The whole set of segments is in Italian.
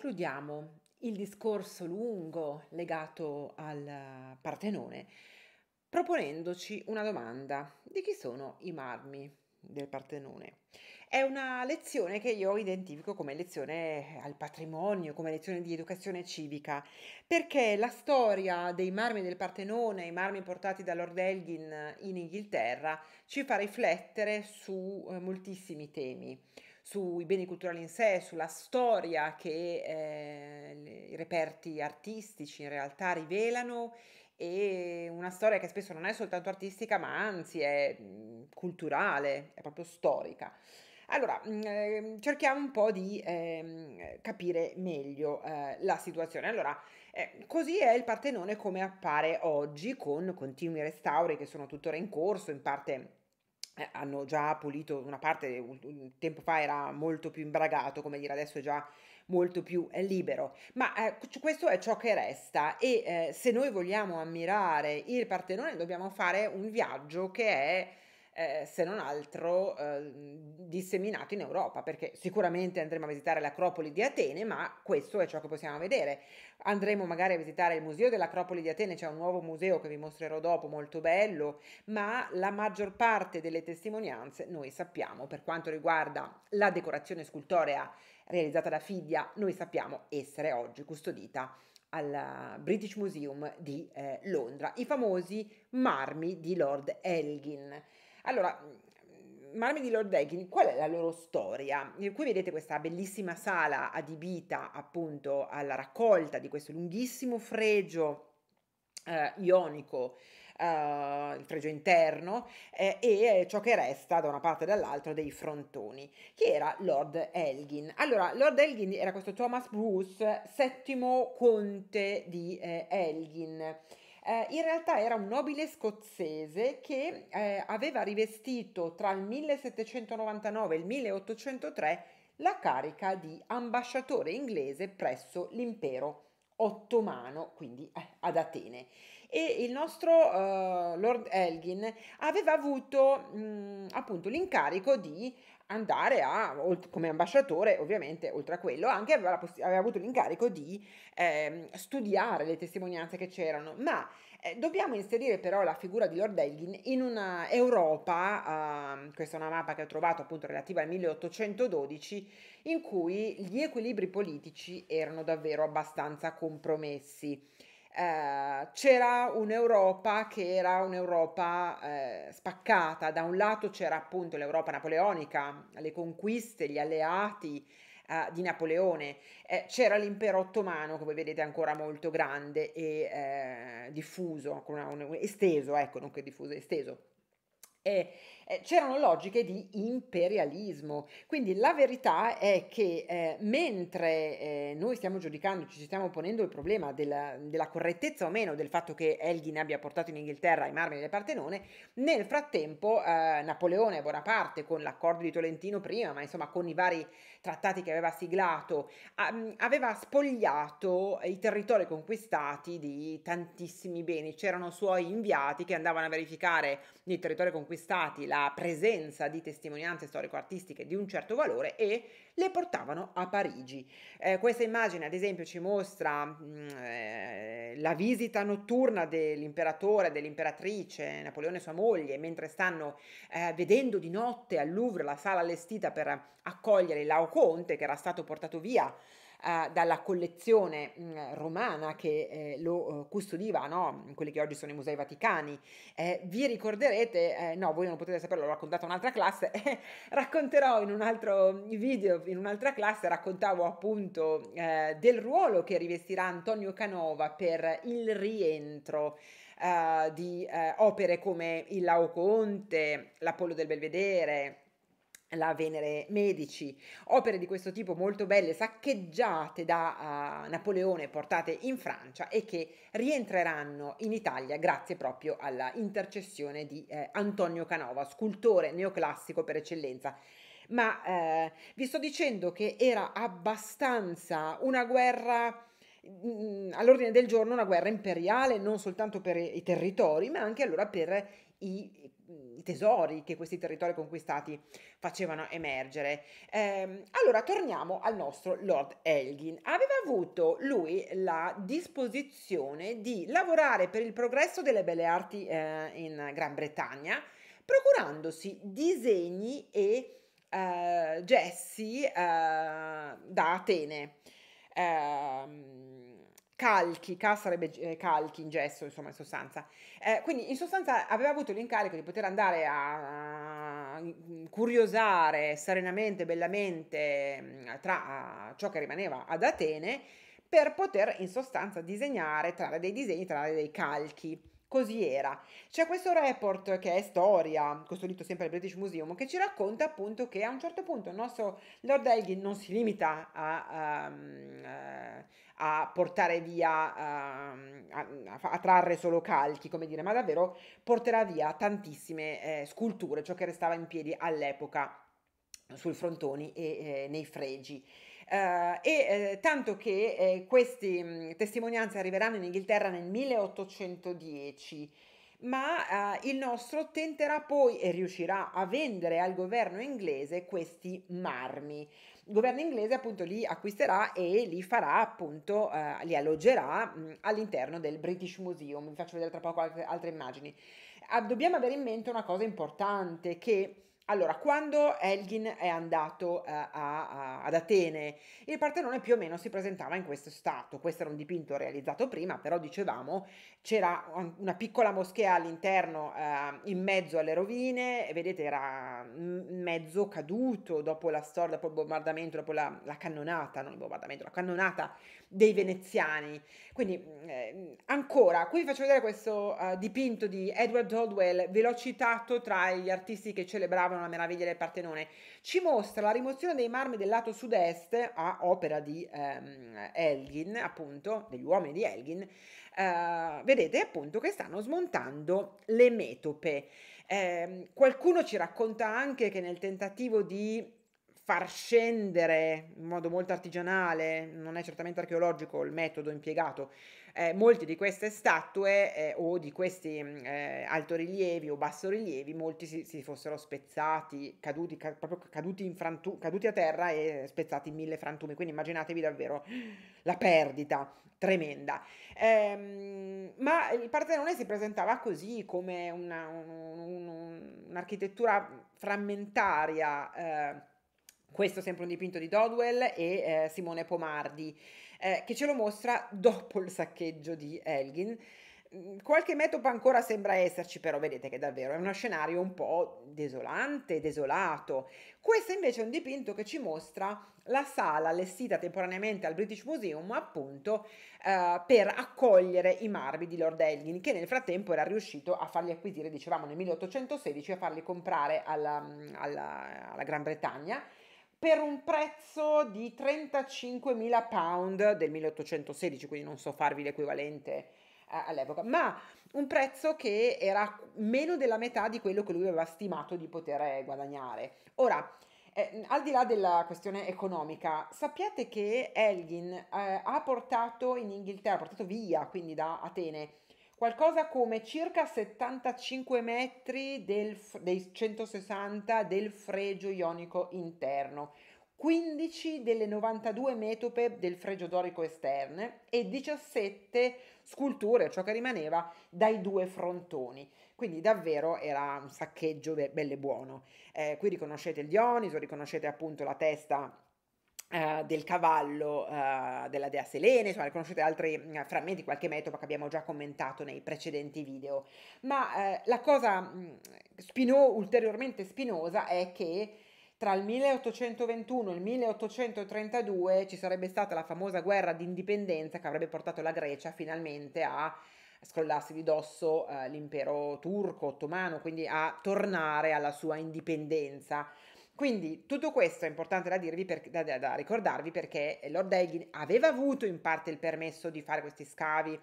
concludiamo il discorso lungo legato al Partenone proponendoci una domanda di chi sono i marmi del Partenone. È una lezione che io identifico come lezione al patrimonio, come lezione di educazione civica, perché la storia dei marmi del Partenone, i marmi portati da Lord Elgin in Inghilterra, ci fa riflettere su eh, moltissimi temi sui beni culturali in sé, sulla storia che eh, i reperti artistici in realtà rivelano e una storia che spesso non è soltanto artistica ma anzi è culturale, è proprio storica. Allora, eh, cerchiamo un po' di eh, capire meglio eh, la situazione. Allora, eh, così è il Partenone come appare oggi, con continui restauri che sono tuttora in corso, in parte eh, hanno già pulito una parte, un, un, tempo fa era molto più imbragato, come dire adesso è già molto più eh, libero, ma eh, questo è ciò che resta e eh, se noi vogliamo ammirare il Partenone dobbiamo fare un viaggio che è eh, se non altro eh, disseminato in Europa, perché sicuramente andremo a visitare l'Acropoli di Atene, ma questo è ciò che possiamo vedere. Andremo magari a visitare il Museo dell'Acropoli di Atene, c'è un nuovo museo che vi mostrerò dopo, molto bello, ma la maggior parte delle testimonianze noi sappiamo per quanto riguarda la decorazione scultorea realizzata da Fidia, noi sappiamo essere oggi custodita al British Museum di eh, Londra, i famosi marmi di Lord Elgin. Allora, mm, Marmi di Lord Egil, qual è la loro storia? Eh, qui vedete questa bellissima sala adibita appunto alla raccolta di questo lunghissimo fregio eh, ionico, eh, il fregio interno eh, e eh, ciò che resta da una parte e dall'altra dei frontoni, che era Lord Elgin. Allora, Lord Elgin era questo Thomas Bruce, settimo conte di eh, Elgin eh, in realtà era un nobile scozzese che eh, aveva rivestito tra il 1799 e il 1803 la carica di ambasciatore inglese presso l'impero ottomano, quindi eh, ad Atene. E il nostro uh, Lord Elgin aveva avuto mh, mm, appunto l'incarico di andare a, come ambasciatore ovviamente, oltre a quello, anche aveva, poss- aveva avuto l'incarico di eh, studiare le testimonianze che c'erano, ma eh, dobbiamo inserire però la figura di Lord Elgin in una Europa, eh, questa è una mappa che ho trovato appunto relativa al 1812, in cui gli equilibri politici erano davvero abbastanza compromessi. Eh, c'era un'Europa che era un'Europa eh, spaccata, da un lato c'era appunto l'Europa napoleonica, le conquiste, gli alleati, eh, di Napoleone. Eh, c'era l'impero ottomano, come vedete, ancora molto grande e eh, diffuso, una, un, esteso, ecco, non che diffuso, esteso. E, eh, c'erano logiche di imperialismo. Quindi la verità è che eh, mentre eh, noi stiamo giudicando, ci stiamo ponendo il problema della, della, correttezza o meno del fatto che Elgin abbia portato in Inghilterra i marmi del Partenone, nel frattempo eh, Napoleone e Bonaparte con l'accordo di Tolentino prima, ma insomma con i vari trattati che aveva siglato, a, aveva spogliato i territori conquistati di tantissimi beni. C'erano suoi inviati che andavano a verificare nei territori conquistati la la presenza di testimonianze storico-artistiche di un certo valore e le portavano a Parigi. Eh, questa immagine ad esempio ci mostra mh, mm, eh, la visita notturna dell'imperatore, dell'imperatrice, Napoleone e sua moglie, mentre stanno eh, vedendo di notte al Louvre la sala allestita per accogliere Laoconte che era stato portato via eh, dalla collezione mh, mm, romana che eh, lo eh, custodiva, no? quelli che oggi sono i musei vaticani. Eh, vi ricorderete, no, voi non potete saperlo, l'ho raccontato in un'altra classe, racconterò in un altro video, in un'altra classe, raccontavo appunto del ruolo che rivestirà Antonio Canova per il rientro. Uh, di uh, opere come il Laoconte, l'Apollo del Belvedere, la Venere Medici, opere di questo tipo molto belle saccheggiate da uh, Napoleone, portate in Francia e che rientreranno in Italia grazie proprio alla intercessione di eh, Antonio Canova, scultore neoclassico per eccellenza. Ma eh, vi sto dicendo che era abbastanza una guerra mh, mm, all'ordine del giorno una guerra imperiale non soltanto per i territori ma anche allora per i i tesori che questi territori conquistati facevano emergere. Eh, allora torniamo al nostro Lord Elgin. Aveva avuto lui la disposizione di lavorare per il progresso delle belle arti eh, in Gran Bretagna, procurandosi disegni e eh, gessi eh, da Atene. Eh, calchi, K sarebbe eh, calchi in gesso, insomma, in sostanza. Eh, quindi in sostanza aveva avuto l'incarico di poter andare a, a mm, curiosare serenamente, bellamente mm, tra ciò che rimaneva ad Atene per poter in sostanza disegnare, trarre dei disegni, trarre dei calchi. Così era. C'è questo report che è storia, costruito sempre al British Museum, che ci racconta appunto che a un certo punto il nostro Lord Elgin non si limita a, a, ehm, eh, a portare via, ehm, a, a, trarre solo calchi, come dire, ma davvero porterà via tantissime eh, sculture, ciò che restava in piedi all'epoca sul frontoni e eh, nei fregi eh, e eh, tanto che eh, queste mm, testimonianze arriveranno in Inghilterra nel 1810 ma eh, il nostro tenterà poi e riuscirà a vendere al governo inglese questi marmi. Il governo inglese appunto li acquisterà e li farà appunto, eh, li alloggerà mh, mm, all'interno del British Museum. Vi faccio vedere tra poco altre, altre immagini. Ah, dobbiamo avere in mente una cosa importante che allora, quando Elgin è andato uh, a, a, ad Atene, il Partenone più o meno si presentava in questo stato. Questo era un dipinto realizzato prima, però dicevamo c'era una piccola moschea all'interno, uh, in mezzo alle rovine, e vedete era mezzo caduto dopo la storia, dopo il bombardamento, dopo la, la cannonata, non il bombardamento, la cannonata dei veneziani. Quindi mm, eh, mm, ancora, qui vi faccio vedere questo uh, dipinto di Edward Holdwell, ve l'ho citato tra gli artisti che celebravano la meraviglia del Partenone, ci mostra la rimozione dei marmi del lato sud-est a opera di ehm, Elgin, appunto, degli uomini di Elgin, eh, vedete appunto che stanno smontando le metope. Eh, qualcuno ci racconta anche che nel tentativo di far scendere in modo molto artigianale, non è certamente archeologico il metodo impiegato, eh, molte di queste statue eh, o di questi mm, eh, altorilievi o bassorilievi, molti si, si fossero spezzati, caduti, ca- proprio caduti, in frantu- caduti a terra e spezzati in mille frantumi, quindi immaginatevi davvero la perdita tremenda. Ehm, ma il Partenone si presentava così come una, un, un, un'architettura frammentaria eh, questo è sempre un dipinto di Dodwell e eh, Simone Pomardi, eh, che ce lo mostra dopo il saccheggio di Elgin. Mm, qualche metodo ancora sembra esserci, però vedete che davvero è uno scenario un po' desolante, desolato. Questo invece è un dipinto che ci mostra la sala allestita temporaneamente al British Museum, appunto, eh, per accogliere i marmi di Lord Elgin, che nel frattempo era riuscito a farli acquisire, dicevamo, nel 1816, a farli comprare alla, mm, alla, alla Gran Bretagna per un prezzo di 35.000 pound del 1816, quindi non so farvi l'equivalente eh, all'epoca, ma un prezzo che era meno della metà di quello che lui aveva stimato di poter eh, guadagnare. Ora, eh, al di là della questione economica, sappiate che Elgin eh, ha portato in Inghilterra, ha portato via quindi da Atene qualcosa come circa 75 metri del, dei 160 del fregio ionico interno, 15 delle 92 metope del fregio dorico esterne e 17 sculture, ciò che rimaneva, dai due frontoni. Quindi davvero era un saccheggio be- bello e buono. Eh, qui riconoscete il Dioniso, riconoscete appunto la testa eh, del cavallo uh, della dea Selene, insomma, conoscete altri uh, frammenti, qualche metodo che abbiamo già commentato nei precedenti video. Ma eh, la cosa mh, mm, spino, ulteriormente spinosa è che tra il 1821 e il 1832 ci sarebbe stata la famosa guerra d'indipendenza che avrebbe portato la Grecia finalmente a scrollarsi di dosso l'impero turco ottomano, quindi a tornare alla sua indipendenza quindi tutto questo è importante da, dirvi per, da, da, da ricordarvi perché Lord Elgin aveva avuto in parte il permesso di fare questi scavi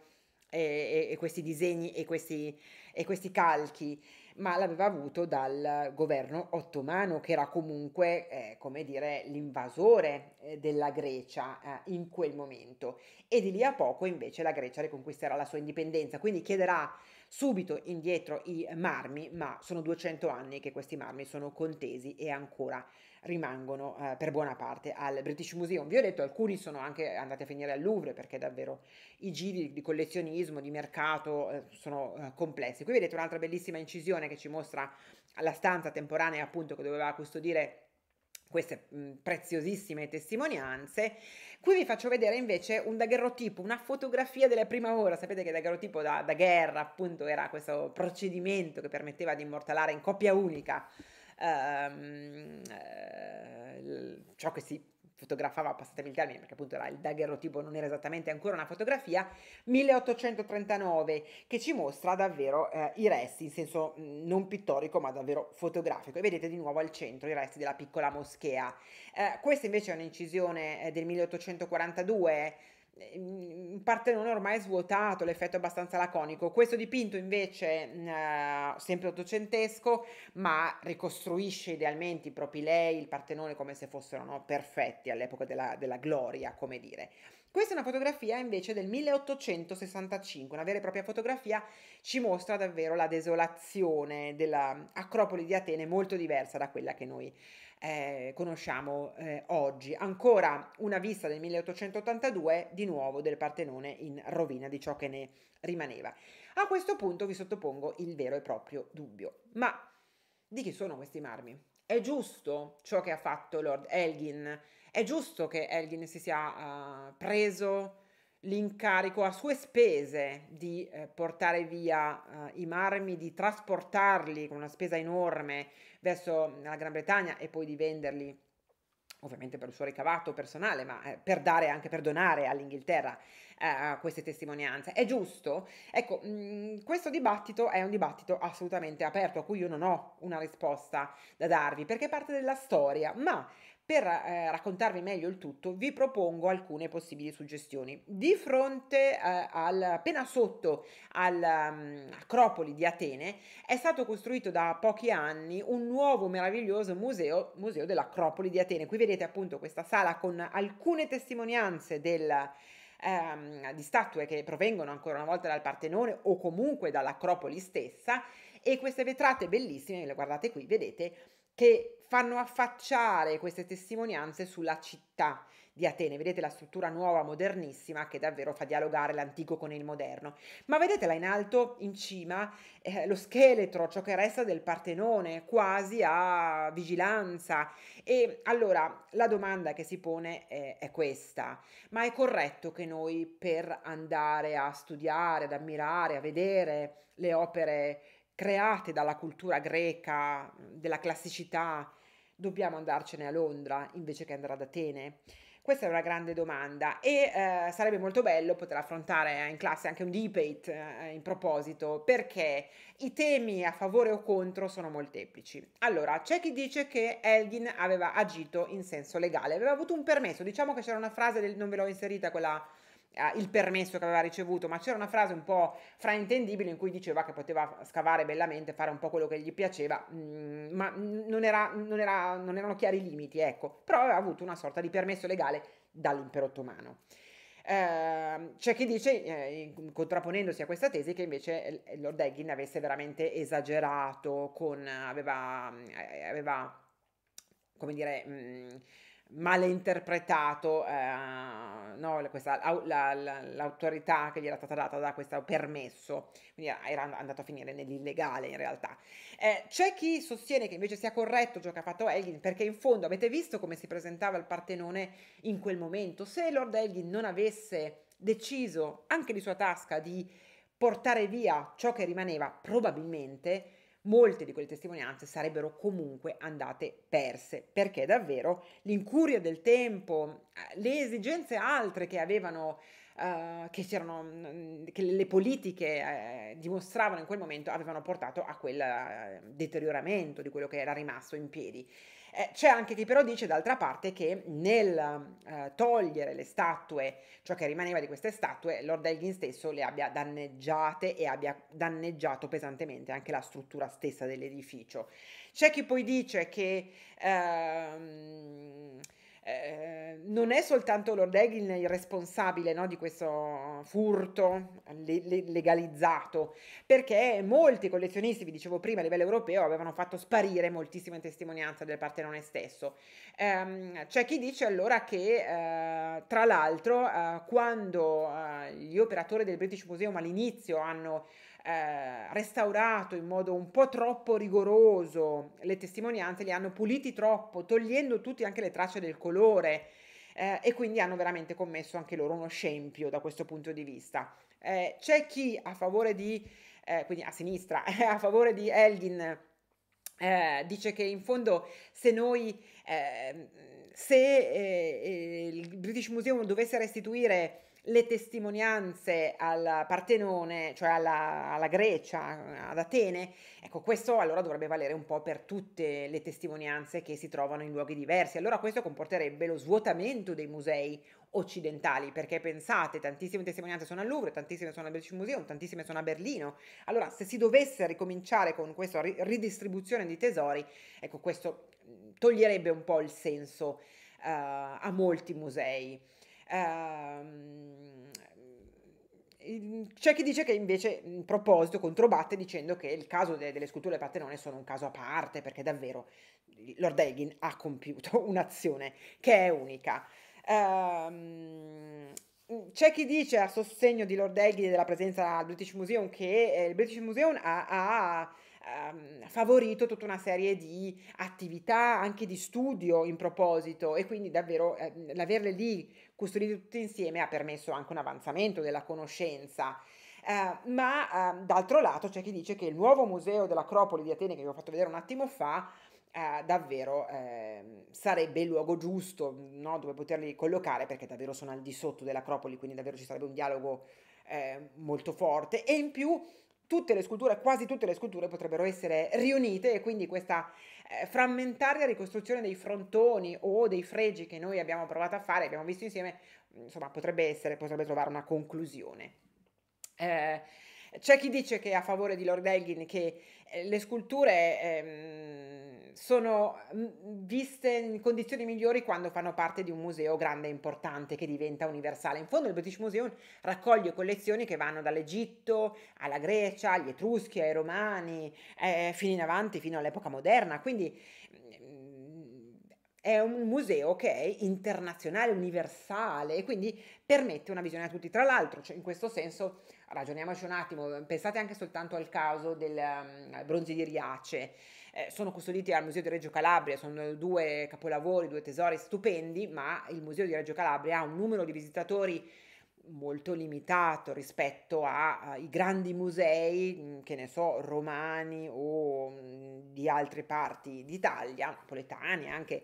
e, e, questi disegni e questi, e questi, calchi, ma l'aveva avuto dal governo ottomano che era comunque, eh, come dire, l'invasore eh, della Grecia eh, in quel momento e di lì a poco invece la Grecia riconquisterà la sua indipendenza, quindi chiederà subito indietro i marmi, ma sono 200 anni che questi marmi sono contesi e ancora rimangono eh, per buona parte al British Museum. Vi ho detto alcuni sono anche andati a finire al Louvre perché davvero i giri di collezionismo, di mercato eh, sono eh, complessi. Qui vedete un'altra bellissima incisione che ci mostra la stanza temporanea appunto che doveva custodire queste mm, preziosissime testimonianze Qui vi faccio vedere invece un daguerrotipo, una fotografia della prima ora. Sapete che daguerrotipo da, da guerra appunto era questo procedimento che permetteva di immortalare in coppia unica ehm, eh, ciò che si fotografava, passatemi il termine perché appunto era il daguerrotipo, non era esattamente ancora una fotografia, 1839, che ci mostra davvero eh, i resti, in senso mm, non pittorico ma davvero fotografico. E vedete di nuovo al centro i resti della piccola moschea. Eh, questa invece è un'incisione eh, del 1842 in partenone ormai svuotato, l'effetto è abbastanza laconico. Questo dipinto invece, mm, eh, sempre ottocentesco, ma ricostruisce idealmente i propri lei, il partenone come se fossero no, perfetti all'epoca della, della gloria, come dire. Questa è una fotografia invece del 1865, una vera e propria fotografia, ci mostra davvero la desolazione dell'acropoli di Atene, molto diversa da quella che noi eh, conosciamo eh, oggi. Ancora una vista del 1882, di nuovo del Partenone in rovina di ciò che ne rimaneva. A questo punto vi sottopongo il vero e proprio dubbio. Ma di chi sono questi marmi? È giusto ciò che ha fatto Lord Elgin? È giusto che Elgin si sia uh, preso l'incarico a sue spese di eh, portare via eh, i marmi, di trasportarli con una spesa enorme verso la Gran Bretagna e poi di venderli ovviamente per il suo ricavato personale, ma eh, per dare anche per donare all'Inghilterra eh, queste testimonianze. È giusto? Ecco, mh, questo dibattito è un dibattito assolutamente aperto a cui io non ho una risposta da darvi perché parte della storia, ma per eh, raccontarvi meglio il tutto, vi propongo alcune possibili suggestioni. Di fronte, eh, al, appena sotto all'acropoli mm, um, di Atene, è stato costruito da pochi anni un nuovo meraviglioso museo, museo dell'acropoli di Atene. Qui vedete appunto questa sala con alcune testimonianze del ehm, di statue che provengono ancora una volta dal Partenone o comunque dall'Acropoli stessa e queste vetrate bellissime, le guardate qui, vedete che fanno affacciare queste testimonianze sulla città di Atene. Vedete la struttura nuova, modernissima, che davvero fa dialogare l'antico con il moderno. Ma vedetela in alto, in cima, eh, lo scheletro, ciò che resta del Partenone, quasi a vigilanza. E allora la domanda che si pone è, è questa. Ma è corretto che noi per andare a studiare, ad ammirare, a vedere le opere create dalla cultura greca, della classicità, dobbiamo andarcene a Londra invece che andare ad Atene? Questa è una grande domanda e eh, sarebbe molto bello poter affrontare in classe anche un debate eh, in proposito perché i temi a favore o contro sono molteplici. Allora, c'è chi dice che Elgin aveva agito in senso legale, aveva avuto un permesso, diciamo che c'era una frase del non ve l'ho inserita quella eh, il permesso che aveva ricevuto, ma c'era una frase un po' fraintendibile in cui diceva che poteva scavare bellamente, fare un po' quello che gli piaceva, mm, ma non, era, non, era, non erano chiari i limiti, ecco, però aveva avuto una sorta di permesso legale dall'impero ottomano. Eh, c'è chi dice, eh, contrapponendosi a questa tesi, che invece eh, Lord Eggin avesse veramente esagerato, con, aveva, mm, eh, aveva come dire... Mh, mm, malinterpretato eh, no, questa, la, la, l'autorità che gli era stata data da questo permesso, quindi era andato a finire nell'illegale in realtà. Eh, c'è chi sostiene che invece sia corretto ciò che ha fatto Elgin, perché in fondo avete visto come si presentava il Partenone in quel momento, se Lord Elgin non avesse deciso anche di sua tasca di portare via ciò che rimaneva, probabilmente molte di quelle testimonianze sarebbero comunque andate perse, perché davvero l'incuria del tempo, eh, le esigenze altre che avevano, eh, che, mm, che le politiche eh, dimostravano in quel momento, avevano portato a quel eh, deterioramento di quello che era rimasto in piedi. Eh, c'è anche chi però dice d'altra parte che nel eh, togliere le statue, ciò che rimaneva di queste statue, Lord Elgin stesso le abbia danneggiate e abbia danneggiato pesantemente anche la struttura stessa dell'edificio. C'è chi poi dice che... Ehm, Ehm, non è soltanto Lord Egil il responsabile no, di questo furto le- le- legalizzato, perché molti collezionisti, vi dicevo prima, a livello europeo avevano fatto sparire moltissime testimonianze del Partenone stesso. Eh, c'è chi dice allora che, eh, tra l'altro, eh, quando eh, gli operatori del British Museum all'inizio hanno eh, restaurato in modo un po' troppo rigoroso le testimonianze, li hanno puliti troppo, togliendo tutti anche le tracce del colore. Eh, e quindi hanno veramente commesso anche loro uno scempio da questo punto di vista. Eh, c'è chi a favore di, eh, quindi a sinistra, a favore di Elgin. Eh, dice che in fondo se noi eh, se il British Museum dovesse restituire le testimonianze al Partenone, cioè alla, alla, Grecia, ad Atene, ecco questo allora dovrebbe valere un po' per tutte le testimonianze che si trovano in luoghi diversi, allora questo comporterebbe lo svuotamento dei musei occidentali, perché pensate, tantissime testimonianze sono al Louvre, tantissime sono al British Museum, tantissime sono a Berlino, allora se si dovesse ricominciare con questa ridistribuzione di tesori, ecco questo mm, toglierebbe un po' il senso uh, a molti musei. Ehm, c'è chi dice che invece in proposito controbatte dicendo che il caso de- delle sculture Partenone sono un caso a parte perché davvero Lord Elgin ha compiuto un'azione che è unica. Ehm, c'è chi dice a sostegno di Lord Elgin e della presenza al British Museum che eh, il British Museum ha, ha ehm, favorito tutta una serie di attività, anche di studio in proposito e quindi davvero eh, l'averle lì custoditi tutti insieme ha permesso anche un avanzamento della conoscenza. Eh, ma eh, d'altro lato c'è chi dice che il nuovo museo dell'Acropoli di Atene che vi ho fatto vedere un attimo fa eh, davvero eh, sarebbe il luogo giusto no? dove poterli collocare perché davvero sono al di sotto dell'Acropoli, quindi davvero ci sarebbe un dialogo eh, molto forte e in più tutte le sculture, quasi tutte le sculture potrebbero essere riunite e quindi questa eh, frammentaria ricostruzione dei frontoni o dei fregi che noi abbiamo provato a fare, abbiamo visto insieme, insomma potrebbe essere, potrebbe trovare una conclusione. Eh, c'è chi dice che è a favore di Lord Elgin che eh, le sculture ehm, sono mm, viste in condizioni migliori quando fanno parte di un museo grande e importante che diventa universale. In fondo il British Museum raccoglie collezioni che vanno dall'Egitto alla Grecia, agli Etruschi, ai Romani, eh, fino in avanti, fino all'epoca moderna. Quindi è un museo che è internazionale, universale e quindi permette una visione a tutti. Tra l'altro, cioè in questo senso, ragioniamoci un attimo, pensate anche soltanto al caso del um, bronzi di Riace, eh, sono custoditi al Museo di Reggio Calabria, sono due capolavori, due tesori stupendi, ma il Museo di Reggio Calabria ha un numero di visitatori molto limitato rispetto ai grandi musei, mm, che ne so, romani o mm, di altre parti d'Italia, napoletani anche,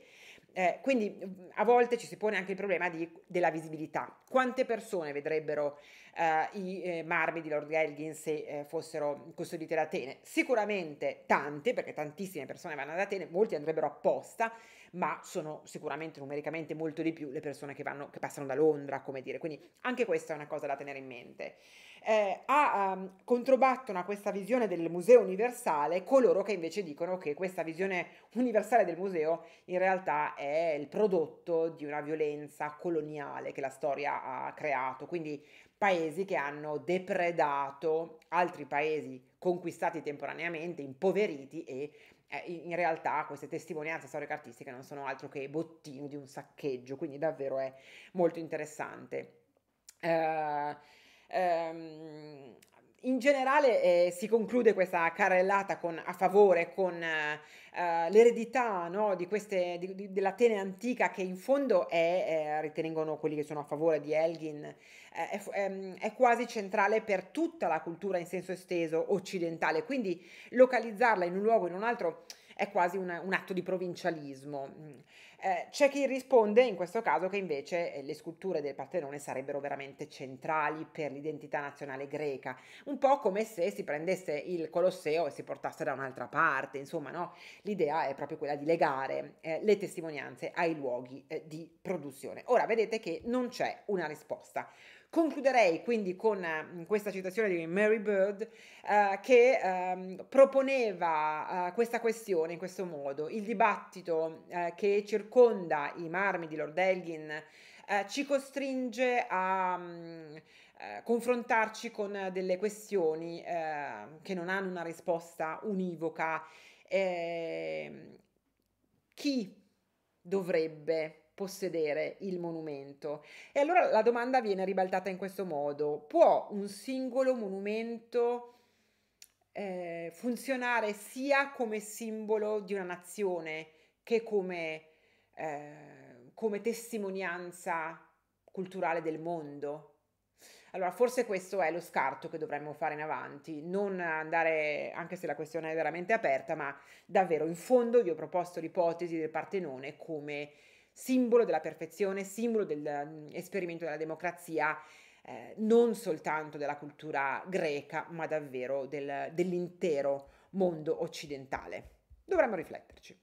eh, quindi a volte ci si pone anche il problema di, della visibilità. Quante persone vedrebbero eh, i eh, marmi di Lord Elgin se eh, fossero custodite ad Atene? Sicuramente tante, perché tantissime persone vanno ad Atene, molti andrebbero apposta, ma sono sicuramente numericamente molto di più le persone che, vanno, che passano da Londra, come dire. Quindi anche questa è una cosa da tenere in mente eh, a, um, ehm, controbattono a questa visione del museo universale coloro che invece dicono che questa visione universale del museo in realtà è il prodotto di una violenza coloniale che la storia ha creato, quindi paesi che hanno depredato altri paesi conquistati temporaneamente, impoveriti e eh, in realtà queste testimonianze storiche artistiche non sono altro che bottini di un saccheggio, quindi davvero è molto interessante. Uh, Ehm, in generale eh, si conclude questa carrellata con, a favore con eh, l'eredità no, di queste, di, di, dell'Atene antica che in fondo è, eh, ritengono quelli che sono a favore di Elgin, eh, è, ehm, è, quasi centrale per tutta la cultura in senso esteso occidentale, quindi localizzarla in un luogo o in un altro è quasi una, un atto di provincialismo. Mm. Eh, c'è chi risponde in questo caso che invece eh, le sculture del Partenone sarebbero veramente centrali per l'identità nazionale greca, un po' come se si prendesse il Colosseo e si portasse da un'altra parte, insomma no? l'idea è proprio quella di legare eh, le testimonianze ai luoghi eh, di produzione. Ora vedete che non c'è una risposta Concluderei quindi con mm, questa citazione di Mary Bird eh, che eh, proponeva eh, questa questione in questo modo. Il dibattito eh, che circonda i marmi di Lord Elgin eh, ci costringe a mh, mm, eh, confrontarci con delle questioni che non hanno una risposta univoca. Ehm, chi dovrebbe possedere il monumento. E allora la domanda viene ribaltata in questo modo. Può un singolo monumento eh, funzionare sia come simbolo di una nazione che come, eh, come testimonianza culturale del mondo? Allora, forse questo è lo scarto che dovremmo fare in avanti, non andare, anche se la questione è veramente aperta, ma davvero in fondo vi ho proposto l'ipotesi del Partenone come simbolo della perfezione, simbolo dell'esperimento mm, della democrazia, eh, non soltanto della cultura greca, ma davvero del, dell'intero mondo occidentale. Dovremmo rifletterci.